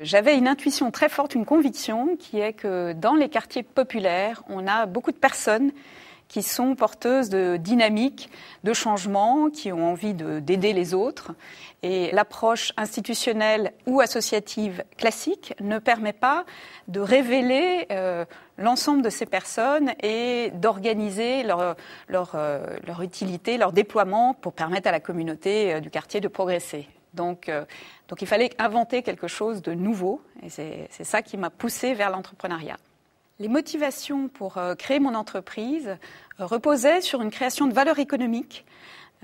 J'avais une intuition très forte, une conviction qui est que dans les quartiers populaires, on a beaucoup de personnes qui sont porteuses de dynamiques, de changements, qui ont envie d'aider les autres. Et l'approche institutionnelle ou associative classique ne permet pas de révéler euh, l'ensemble de ces personnes et d'organiser leur, leur, euh, leur utilité, leur déploiement pour permettre à la communauté euh, du quartier de progresser. Donc, donc il fallait inventer quelque chose de nouveau et c'est ça qui m'a poussée vers l'entrepreneuriat les motivations pour euh, créer mon entreprise euh, reposaient sur une création de valeur économique.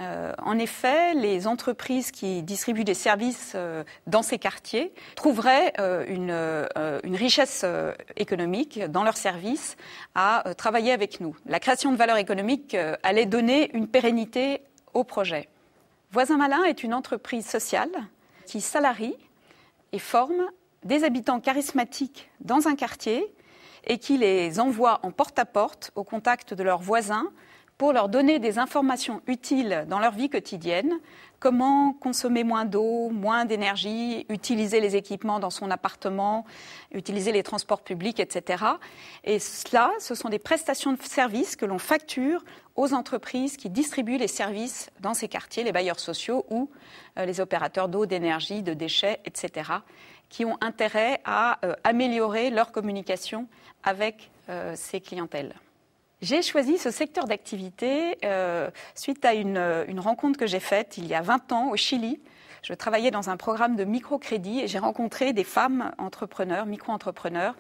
Euh, en effet, les entreprises qui distribuent des services dans ces quartiers trouveraient une, une, richesse économique dans leurs services à travailler avec nous. La création de valeur économique allait donner une pérennité au projet. Voisin Malin est une entreprise sociale qui salarie et forme des habitants charismatiques dans un quartier et qui les envoient en porte-à-porte -porte au contact de leurs voisins pour leur donner des informations utiles dans leur vie quotidienne, comment consommer moins d'eau, moins d'énergie, utiliser les équipements dans son appartement, utiliser les transports publics, etc. Et cela, ce sont des prestations de services que l'on facture aux entreprises qui distribuent les services dans ces quartiers, les bailleurs sociaux ou euh, les opérateurs d'eau, d'énergie, de déchets, etc qui ont intérêt à euh, améliorer leur communication avec euh, ces clientèles. J'ai choisi ce secteur d'activité euh, suite à une, une rencontre que j'ai faite il y a 20 ans au Chili je travaillais dans un programme de microcrédit et j'ai rencontré des femmes entrepreneurs, micro-entrepreneurs,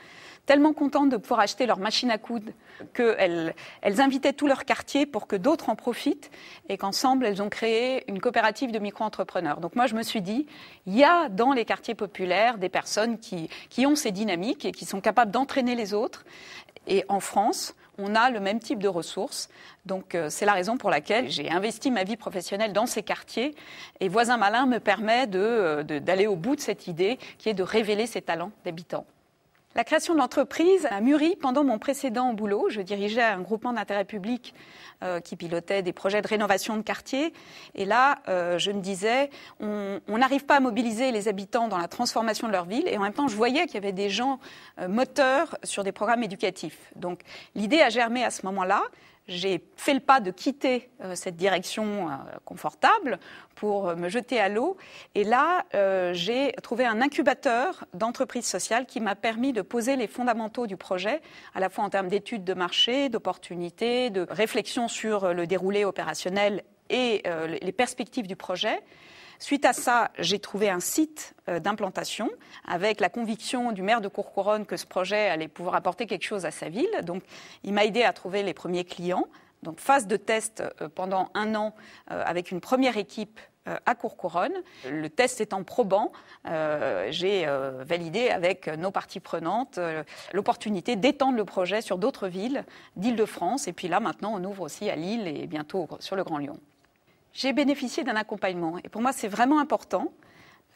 tellement contentes de pouvoir acheter leur machine à coudre qu'elles invitaient tout leur quartier pour que d'autres en profitent et qu'ensemble, elles ont créé une coopérative de micro-entrepreneurs. Donc moi, je me suis dit, il y a dans les quartiers populaires des personnes qui ont ces dynamiques et qui sont capables d'entraîner les autres. Et en France, on a le même type de ressources. Donc euh, c'est la raison pour laquelle j'ai investi ma vie professionnelle dans ces quartiers. Et Voisin Malin me permet euh, d'aller au bout de cette idée qui est de révéler ces talents d'habitants. La création de l'entreprise a mûri pendant mon précédent boulot. Je dirigeais un groupement d'intérêt public euh, qui pilotait des projets de rénovation de quartier. Et là, euh, je me disais, on n'arrive pas à mobiliser les habitants dans la transformation de leur ville. Et en même temps, je voyais qu'il y avait des gens euh, moteurs sur des programmes éducatifs. Donc l'idée a germé à ce moment-là j'ai fait le pas de quitter euh, cette direction euh, confortable pour euh, me jeter à l'eau. Et là, j'ai trouvé un incubateur d'entreprise sociale qui m'a permis de poser les fondamentaux du projet, à la fois en termes d'études de marché, d'opportunités, de réflexion sur le déroulé opérationnel et les perspectives du projet. Suite à ça, j'ai trouvé un site euh, d'implantation avec la conviction du maire de Courcouronne que ce projet allait pouvoir apporter quelque chose à sa ville. Donc, il m'a aidé à trouver les premiers clients. Donc, phase de test euh, pendant un an euh, avec une première équipe à Courcouronne. Le test étant probant, j'ai validé avec nos parties prenantes l'opportunité d'étendre le projet sur d'autres villes d'Île-de-France. Et puis là, maintenant, on ouvre aussi à Lille et bientôt sur le Grand Lyon j'ai bénéficié d'un accompagnement. Et pour moi, c'est vraiment important.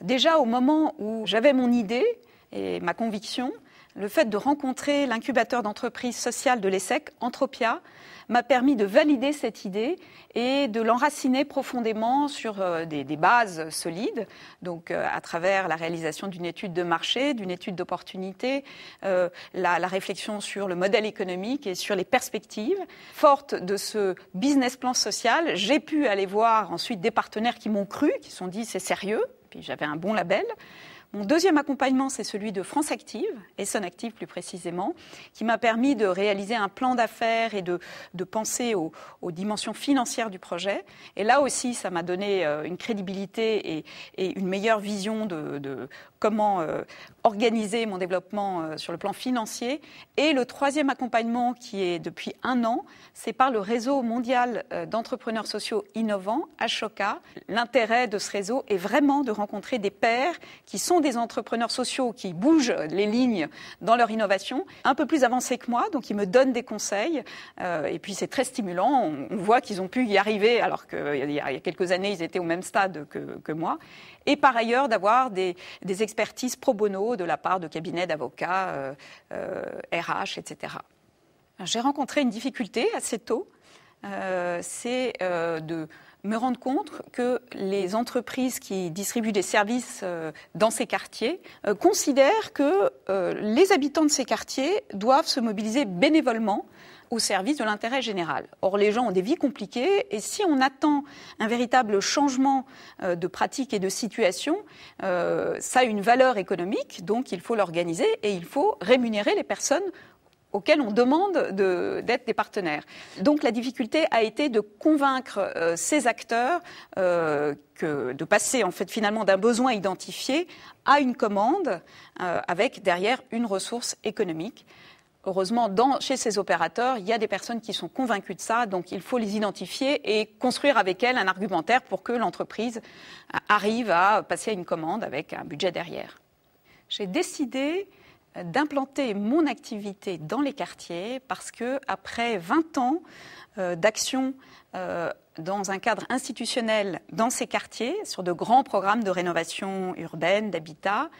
Déjà au moment où j'avais mon idée et ma conviction, le fait de rencontrer l'incubateur d'entreprise sociale de l'ESSEC, Entropia, m'a permis de valider cette idée et de l'enraciner profondément sur euh, des, bases solides, donc euh, à travers la réalisation d'une étude de marché, d'une étude d'opportunité, euh, la, la réflexion sur le modèle économique et sur les perspectives. Forte de ce business plan social, j'ai pu aller voir ensuite des partenaires qui m'ont cru, qui se sont dit c'est sérieux, puis j'avais un bon label. Mon deuxième accompagnement, c'est celui de France Active, et Son Active plus précisément, qui m'a permis de réaliser un plan d'affaires et de, penser aux, dimensions financières du projet. Et là aussi, ça m'a donné euh, une crédibilité et, une meilleure vision de, comment euh, organiser mon développement euh, sur le plan financier. Et le troisième accompagnement qui est depuis un an, c'est par le réseau mondial d'entrepreneurs sociaux innovants, Ashoka. L'intérêt de ce réseau est vraiment de rencontrer des pairs qui sont des entrepreneurs sociaux qui bougent les lignes dans leur innovation, un peu plus avancés que moi, donc ils me donnent des conseils. Euh, et puis c'est très stimulant, on, voit qu'ils ont pu y arriver alors qu'il y, a quelques années, ils étaient au même stade que, moi. Et par ailleurs, d'avoir des, expertises pro bono de la part de cabinets d'avocats, euh, euh, RH, etc. J'ai rencontré une difficulté assez tôt euh, c'est euh, de me rendre compte que les entreprises qui distribuent des services euh, dans ces quartiers considèrent que les habitants de ces quartiers doivent se mobiliser bénévolement au service de l'intérêt général. Or, les gens ont des vies compliquées et si on attend un véritable changement de pratique et de situation, ça a une valeur économique, donc il faut l'organiser et il faut rémunérer les personnes auxquels on demande d'être des partenaires. Donc la difficulté a été de convaincre euh, ces acteurs euh, de passer en fait finalement d'un besoin identifié à une commande euh, avec derrière une ressource économique. Heureusement, dans, chez ces opérateurs, il y a des personnes qui sont convaincues de ça, donc il faut les identifier et construire avec elles un argumentaire pour que l'entreprise arrive à passer à une commande avec un budget derrière. J'ai décidé d'implanter mon activité dans les quartiers parce que après 20 ans euh, d'action euh, dans un cadre institutionnel dans ces quartiers sur de grands programmes de rénovation urbaine, d'habitat,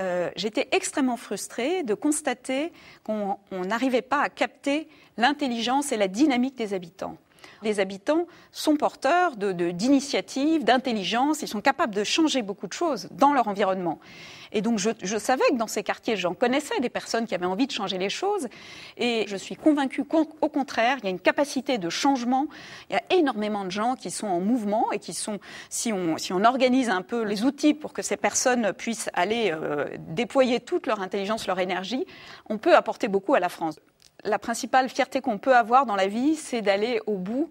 euh, j'étais extrêmement frustrée de constater qu'on n'arrivait pas à capter l'intelligence et la dynamique des habitants. Les habitants sont porteurs d'initiatives, d'intelligence, ils sont capables de changer beaucoup de choses dans leur environnement. Et donc je, savais que dans ces quartiers, j'en connaissais des personnes qui avaient envie de changer les choses. Et je suis convaincue qu'au contraire, il y a une capacité de changement. Il y a énormément de gens qui sont en mouvement et qui sont, si on, organise un peu les outils pour que ces personnes puissent aller euh, déployer toute leur intelligence, leur énergie, on peut apporter beaucoup à la France la principale fierté qu'on peut avoir dans la vie, c'est d'aller au bout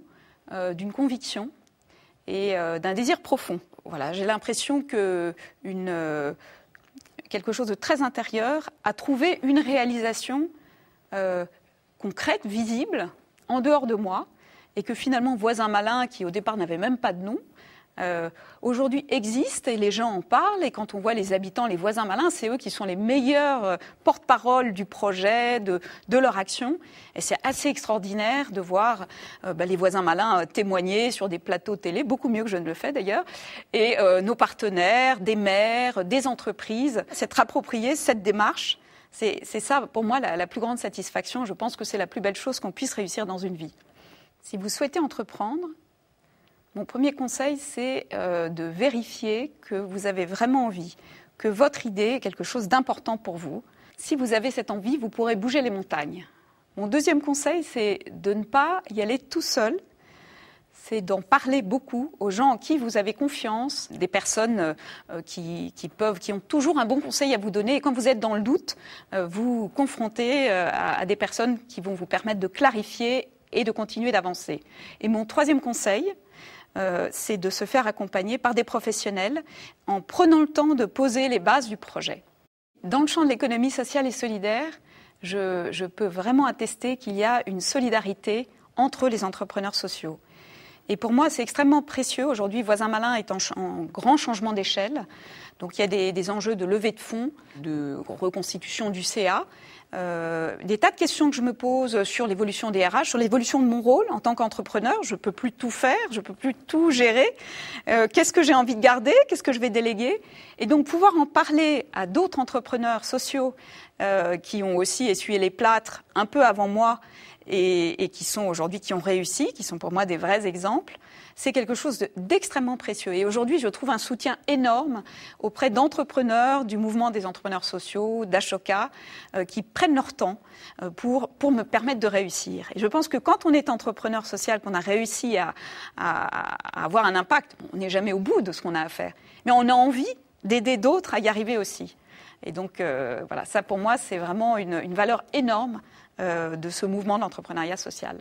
euh, d'une conviction et euh, d'un désir profond. j'ai l'impression que euh, quelque chose de très intérieur a trouvé une réalisation concrète, visible, en dehors de moi, et que finalement, voisin malin, qui au départ n'avait même pas de nom, euh, aujourd'hui existe et les gens en parlent. Et quand on voit les habitants, les voisins malins, c'est eux qui sont les meilleurs euh, porte-parole du projet, de, leur action. Et c'est assez extraordinaire de voir euh, bah, les voisins malins témoigner sur des plateaux télé, beaucoup mieux que je ne le fais d'ailleurs. Et nos partenaires, des maires, des entreprises, s'être approprié cette démarche. C'est ça, pour moi, la plus grande satisfaction. Je pense que c'est la plus belle chose qu'on puisse réussir dans une vie. Si vous souhaitez entreprendre, mon premier conseil, c'est euh, de vérifier que vous avez vraiment envie, que votre idée est quelque chose d'important pour vous. Si vous avez cette envie, vous pourrez bouger les montagnes. Mon deuxième conseil, c'est de ne pas y aller tout seul. C'est d'en parler beaucoup aux gens en qui vous avez confiance, des personnes euh, qui, peuvent, qui ont toujours un bon conseil à vous donner. Et quand vous êtes dans le doute, euh, vous confrontez à des personnes qui vont vous permettre de clarifier et de continuer d'avancer. Et mon troisième conseil, euh, c'est de se faire accompagner par des professionnels en prenant le temps de poser les bases du projet. Dans le champ de l'économie sociale et solidaire, je peux vraiment attester qu'il y a une solidarité entre les entrepreneurs sociaux. Et pour moi, c'est extrêmement précieux. Aujourd'hui, Voisin Malin est en, grand changement d'échelle. Donc il y a des, enjeux de levée de fonds, de reconstitution du CA, euh, des tas de questions que je me pose sur l'évolution des RH, sur l'évolution de mon rôle en tant qu'entrepreneur. Je ne peux plus tout faire, je ne peux plus tout gérer. Euh, qu'est-ce que j'ai envie de garder Qu'est-ce que je vais déléguer Et donc pouvoir en parler à d'autres entrepreneurs sociaux euh, qui ont aussi essuyé les plâtres un peu avant moi et, qui sont aujourd'hui, qui ont réussi, qui sont pour moi des vrais exemples, c'est quelque chose d'extrêmement précieux. Et aujourd'hui, je trouve un soutien énorme auprès d'entrepreneurs, du mouvement des entrepreneurs sociaux, d'Ashoka, euh, qui prennent leur temps euh, pour, me permettre de réussir. Et je pense que quand on est entrepreneur social, qu'on a réussi à avoir un impact, on n'est jamais au bout de ce qu'on a à faire, mais on a envie d'aider d'autres à y arriver aussi. Et donc, euh, voilà, ça pour moi, c'est vraiment une, valeur énorme euh, de ce mouvement d'entrepreneuriat social.